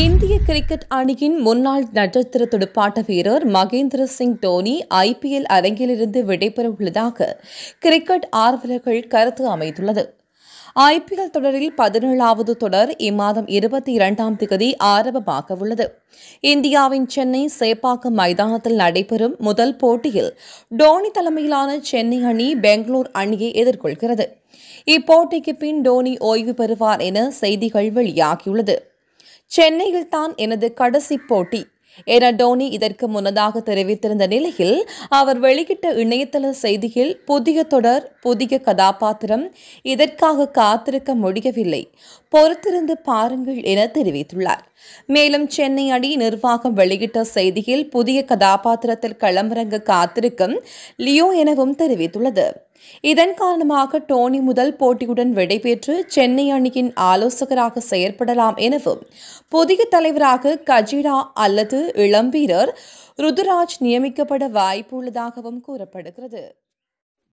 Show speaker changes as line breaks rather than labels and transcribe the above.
இந்திய கிரிக்கெட் அணியின் முன்னாள் நட்சத்திர துடுப்பாட்ட வீரர் மகேந்திர சிங் டோனி ஐபிஎல் அரங்கிலிருந்து விடைபெற உள்ளதாக கிரிக்கெட் ஆர்வலர்கள் கருத்து அமைத்துள்ளது ஐபிஎல் தொடரில் பதினேழாவது தொடர் இம்மாதம் இருபத்தி இரண்டாம் தேதி ஆரம்பமாக உள்ளது இந்தியாவின் சென்னை சேப்பாக்கம் மைதானத்தில் நடைபெறும் முதல் போட்டியில் டோனி தலைமையிலான சென்னை அணி பெங்களூர் அணியை எதிர்கொள்கிறது இப்போட்டிக்கு பின் டோனி ஓய்வு பெறுவார் என செய்திகள் வெளியாகியுள்ளது சென்னையில் தான் எனது கடைசி போட்டி என டோனி இதற்கு முன்னதாக தெரிவித்திருந்த நிலையில் அவர் வெளியிட்ட இணையதள செய்தியில் புதிய தொடர் புதிய கதாபாத்திரம் இதற்காக காத்திருக்க முடியவில்லை பொறுத்திருந்து பாருங்கள் என தெரிவித்துள்ளார் மேலும் சென்னை அணி நிர்வாகம் வெளியிட்ட செய்தியில் புதிய கதாபாத்திரத்தில் களமிறங்க காத்திருக்கும் லியோ எனவும் தெரிவித்துள்ளது இதன் காரணமாக டோனி முதல் போட்டியுடன் விடைபெற்று சென்னை அணியின் ஆலோசகராக செயற்படலாம் எனவும் புதிய தலைவராக கஜிடா அல்லது இளம்பீரர் ருதுராஜ் நியமிக்கப்பட வாய்ப்பு உள்ளதாகவும் கூறப்படுகிறது